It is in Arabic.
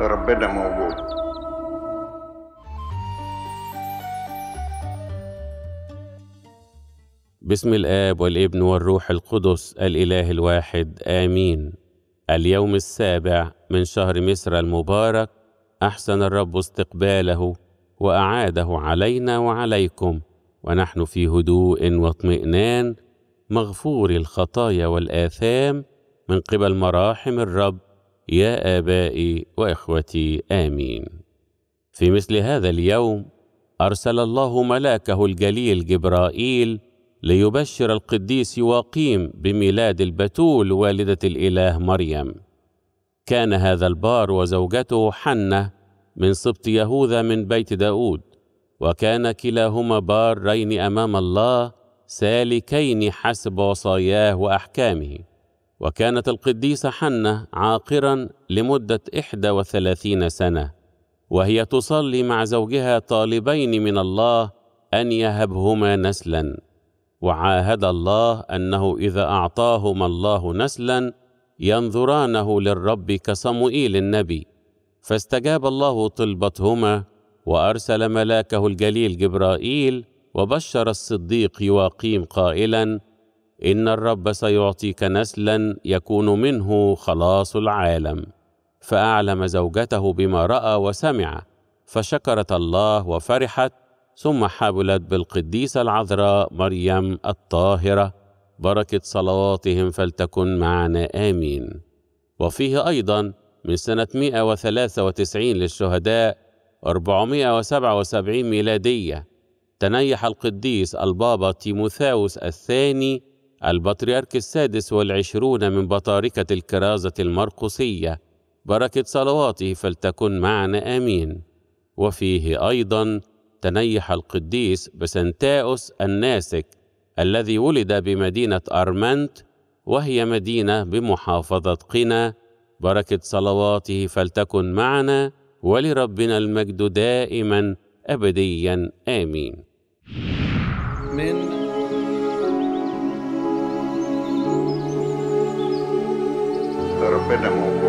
ربنا موجود بسم الاب والابن والروح القدس الاله الواحد امين اليوم السابع من شهر مصر المبارك احسن الرب استقباله واعاده علينا وعليكم ونحن في هدوء واطمئنان مغفور الخطايا والاثام من قبل مراحم الرب يا آبائي وإخوتي آمين. في مثل هذا اليوم أرسل الله ملاكه الجليل جبرائيل ليبشر القديس واقيم بميلاد البتول والدة الإله مريم. كان هذا البار وزوجته حنة من سبط يهوذا من بيت داود وكان كلاهما بارين أمام الله سالكين حسب وصاياه وأحكامه وكانت القديسة حنة عاقرا لمدة إحدى وثلاثين سنة وهي تصلي مع زوجها طالبين من الله أن يهبهما نسلا وعاهد الله أنه إذا أعطاهما الله نسلا ينظرانه للرب كصموئيل النبي فاستجاب الله طلبتهما وأرسل ملاكه الجليل جبرائيل وبشر الصديق يواقيم قائلا ان الرب سيعطيك نسلا يكون منه خلاص العالم فاعلم زوجته بما راى وسمع فشكرت الله وفرحت ثم حبلت بالقديسه العذراء مريم الطاهره بركه صلواتهم فلتكن معنا امين وفيه ايضا من سنه 193 للشهداء 477 ميلاديه تنيح القديس البابا تيموثاوس الثاني البطريرك السادس والعشرون من بطاركة الكرازة المرقسية بركة صلواته فلتكن معنا آمين وفيه أيضا تنيح القديس بسنتاؤس الناسك الذي ولد بمدينة أرمنت وهي مدينة بمحافظة قنا بركة صلواته فلتكن معنا ولربنا المجد دائما أبديا آمين من pé